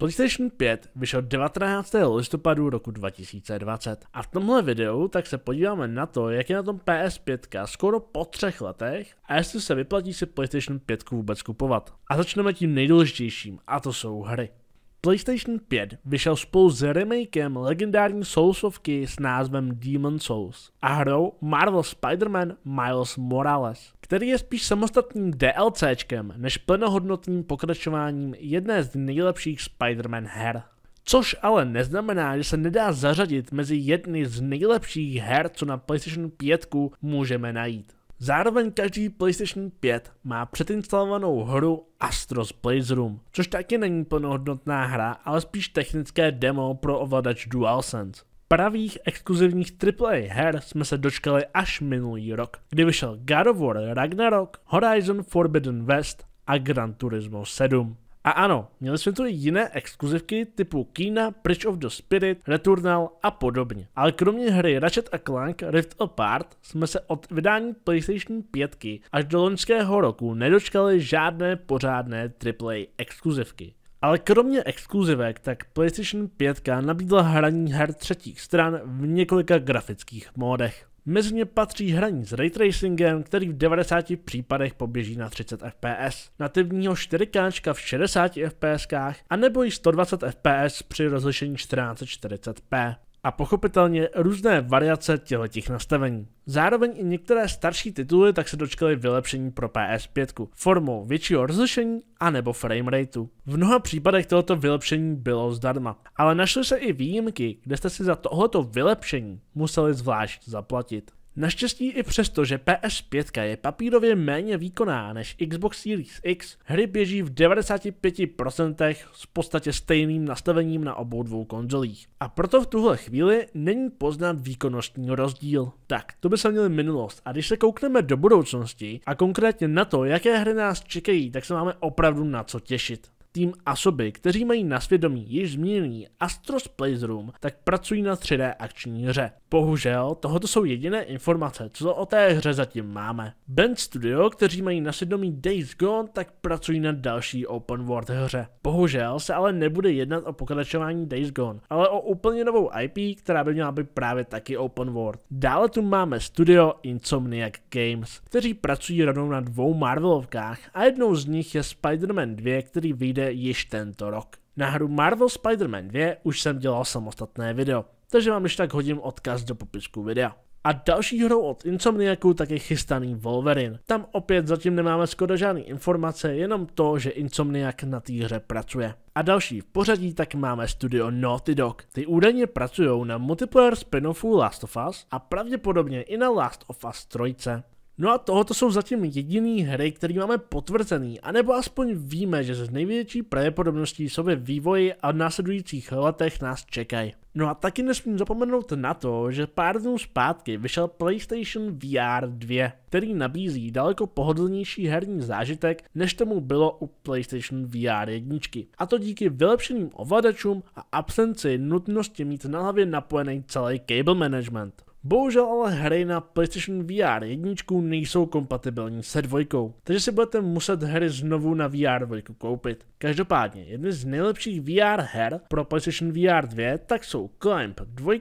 PlayStation 5 vyšel 19. listopadu roku 2020 a v tomhle videu tak se podíváme na to, jak je na tom PS5 skoro po třech letech a jestli se vyplatí si PlayStation 5 vůbec kupovat. A začneme tím nejdůležitějším a to jsou hry. PlayStation 5 vyšel spolu s remakem legendární Soulsovky s názvem Demon Souls a hrou Marvel Spider-Man Miles Morales, který je spíš samostatným DLCčkem než plnohodnotným pokračováním jedné z nejlepších Spider-Man her. Což ale neznamená, že se nedá zařadit mezi jedny z nejlepších her, co na PlayStation 5 můžeme najít. Zároveň každý PlayStation 5 má předinstalovanou hru Astro's Playroom, což taky není plnohodnotná hra, ale spíš technické demo pro ovladač DualSense. Pravých exkluzivních AAA her jsme se dočkali až minulý rok, kdy vyšel God of War Ragnarok, Horizon Forbidden West a Gran Turismo 7. A ano, měli jsme tu i jiné exkluzivky typu Kina, Bridge of the Spirit, Returnal a podobně. Ale kromě hry Ratchet a Clank Rift Apart jsme se od vydání PlayStation 5 až do loňského roku nedočkali žádné pořádné AAA exkluzivky. Ale kromě exkluzivek, tak PlayStation 5 nabídla hraní her třetích stran v několika grafických módech. Mezi ně patří hraní s raytracingem, který v 90 případech poběží na 30 fps, nativního 4K v 60 fps, a nebo i 120 fps při rozlišení 1440p a pochopitelně různé variace těletich nastavení. Zároveň i některé starší tituly tak se dočkaly vylepšení pro PS5 formou většího rozlišení a nebo frameratu. V mnoha případech tohoto vylepšení bylo zdarma, ale našly se i výjimky, kde jste si za tohoto vylepšení museli zvlášť zaplatit. Naštěstí i přesto, že PS5 je papírově méně výkonná než Xbox Series X, hry běží v 95% s podstatě stejným nastavením na obou dvou konzolích. A proto v tuhle chvíli není poznat výkonnostní rozdíl. Tak, to by se měli minulost. A když se koukneme do budoucnosti a konkrétně na to, jaké hry nás čekají, tak se máme opravdu na co těšit. Tým Asoby, kteří mají na svědomí již zmíněný Astros Playroom, tak pracují na 3D akční hře. Bohužel, tohoto jsou jediné informace, co o té hře zatím máme. Band Studio, kteří mají na svědomí Days Gone, tak pracují na další open world hře. Bohužel se ale nebude jednat o pokračování Days Gone, ale o úplně novou IP, která by měla být právě taky open world. Dále tu máme studio Insomniac Games, kteří pracují rovnou na dvou Marvelovkách a jednou z nich je Spider-Man 2, který vyjde vyjde již tento rok. Na hru Marvel Spider-Man 2 už jsem dělal samostatné video, takže vám když tak hodím odkaz do popisku videa. A další hrou od Insomniaku tak je chystaný Wolverine. Tam opět zatím nemáme skoro žádné informace, jenom to, že Insomniak na té hře pracuje. A další v pořadí tak máme studio Naughty Dog. Ty údajně pracují na multiplayer spin-offu Last of Us a pravděpodobně i na Last of Us 3. No a tohoto jsou zatím jediný hry, které máme potvrzený, anebo aspoň víme, že z největší pravděpodobností jsou ve vývoji a v následujících letech nás čekají. No a taky nesmím zapomenout na to, že pár dnů zpátky vyšel PlayStation VR 2, který nabízí daleko pohodlnější herní zážitek, než tomu bylo u PlayStation VR 1. A to díky vylepšeným ovladačům a absenci nutnosti mít na hlavě napojený celý cable management. Bohužel ale hry na PlayStation VR 1 nejsou kompatibilní se dvojkou, takže si budete muset hry znovu na VR 2 koupit. Každopádně, jedny z nejlepších VR her pro PlayStation VR 2 tak jsou Climb 2,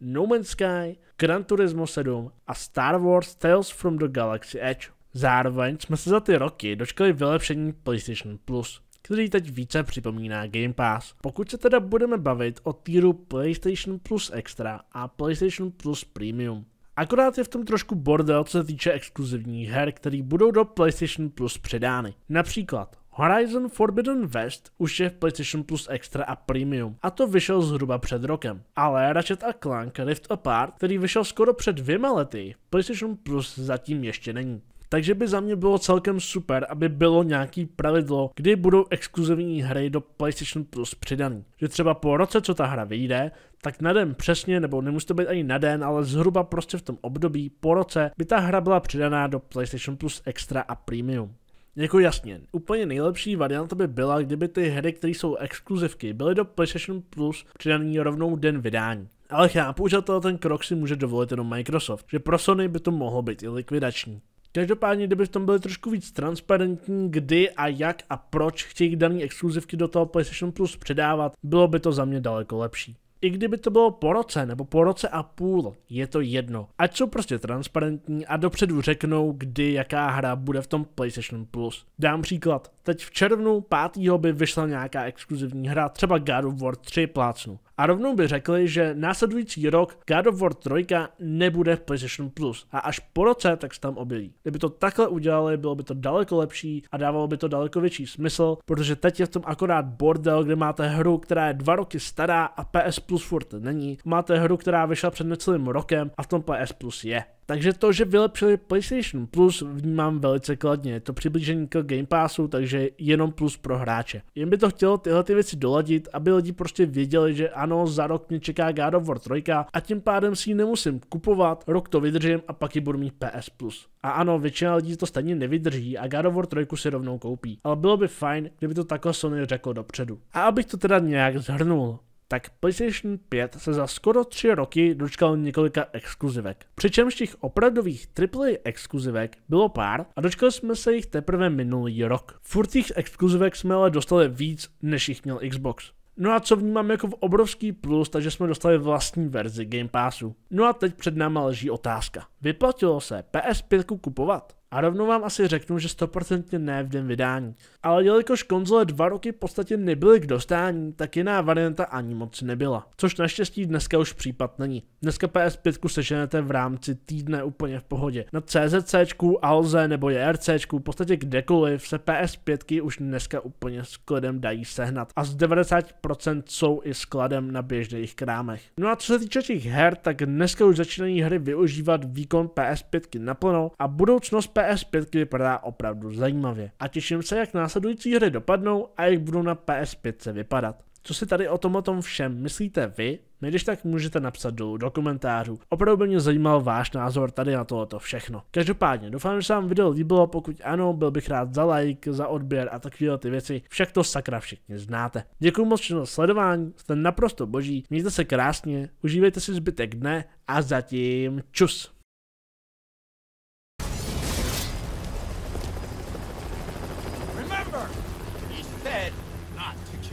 No Man's Sky, Gran Turismo 7 a Star Wars Tales from the Galaxy Edge. Zároveň jsme se za ty roky dočkali vylepšení PlayStation Plus který teď více připomíná Game Pass. Pokud se teda budeme bavit o týru PlayStation Plus Extra a PlayStation Plus Premium. Akorát je v tom trošku bordel, co se týče exkluzivních her, které budou do PlayStation Plus předány. Například Horizon Forbidden West už je v PlayStation Plus Extra a Premium a to vyšel zhruba před rokem. Ale Ratchet a Clank Rift Apart, který vyšel skoro před dvěma lety, PlayStation Plus zatím ještě není. Takže by za mě bylo celkem super, aby bylo nějaký pravidlo, kdy budou exkluzivní hry do PlayStation Plus přidaný. Že třeba po roce, co ta hra vyjde, tak na den přesně, nebo nemusí to být ani na den, ale zhruba prostě v tom období po roce by ta hra byla přidaná do PlayStation Plus Extra a Premium. Jako jasně, úplně nejlepší varianta by byla, kdyby ty hry, které jsou exkluzivky, byly do PlayStation Plus přidaný rovnou den vydání. Ale chápu, že ten krok si může dovolit jenom Microsoft, že pro Sony by to mohlo být i likvidační. Každopádně, kdyby v tom byli trošku víc transparentní, kdy a jak a proč chtějí daný exkluzivky do toho PlayStation Plus předávat, bylo by to za mě daleko lepší. I kdyby to bylo po roce nebo po roce a půl, je to jedno. Ať jsou prostě transparentní a dopředu řeknou, kdy jaká hra bude v tom PlayStation Plus. Dám příklad. Teď v červnu 5. by vyšla nějaká exkluzivní hra, třeba God of War 3 plácnu a rovnou by řekli, že následující rok God of War 3 nebude v PlayStation Plus a až po roce tak se tam objeví. Kdyby to takhle udělali, bylo by to daleko lepší a dávalo by to daleko větší smysl, protože teď je v tom akorát bordel, kde máte hru, která je dva roky stará a PS Plus furt není. Máte hru, která vyšla před necelým rokem a v tom PS Plus je. Takže to, že vylepšili PlayStation Plus, vnímám velice kladně. Je to přiblížení k Game Passu, takže jenom plus pro hráče. Jen by to chtělo tyhle ty věci doladit, aby lidi prostě věděli, že ano, za rok mě čeká God of War 3 a tím pádem si ji nemusím kupovat, rok to vydržím a pak ji budu mít PS Plus. A ano, většina lidí to stejně nevydrží a God of War 3 si rovnou koupí. Ale bylo by fajn, kdyby to takhle Sony řeklo dopředu. A abych to teda nějak zhrnul tak PlayStation 5 se za skoro tři roky dočkal několika exkluzivek. Přičemž těch opravdových AAA exkluzivek bylo pár a dočkali jsme se jich teprve minulý rok. Furt těch exkluzivek jsme ale dostali víc, než jich měl Xbox. No a co vnímám jako v obrovský plus, takže jsme dostali vlastní verzi Game Passu. No a teď před náma leží otázka. Vyplatilo se PS5 kupovat? A rovnou vám asi řeknu, že 100% ne v den vydání. Ale jelikož konzole dva roky v podstatě nebyly k dostání, tak jiná varianta ani moc nebyla. Což naštěstí dneska už případ není. Dneska PS5 seženete v rámci týdne úplně v pohodě. Na CZC, Alze nebo JRC, v podstatě kdekoliv se PS5 už dneska úplně s kladem dají sehnat. A z 90% jsou i skladem na běžných krámech. No a co se týče těch her, tak dneska už začínají hry využívat výkon PS5 naplno a budoucnost PS PS5 vypadá opravdu zajímavě a těším se, jak následující hry dopadnou a jak budou na PS5 vypadat. Co si tady o tom o tom všem myslíte vy? My když tak můžete napsat dolů do komentářů. Opravdu by mě zajímal váš názor tady na tohoto všechno. Každopádně doufám, že se vám video líbilo, pokud ano, byl bych rád za like, za odběr a takovéhle ty věci, však to sakra všichni znáte. Děkuji moc za sledování, jste naprosto boží, mějte se krásně, užívejte si zbytek dne a zatím čus.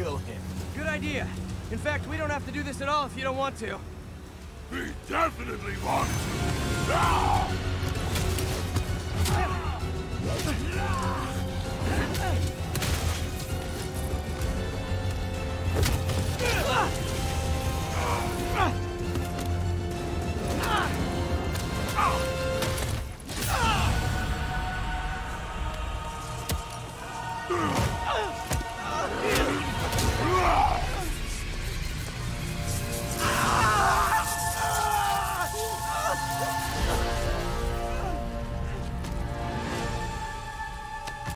kill him. Good idea. In fact, we don't have to do this at all if you don't want to. We definitely want to. No! Ah! Ah!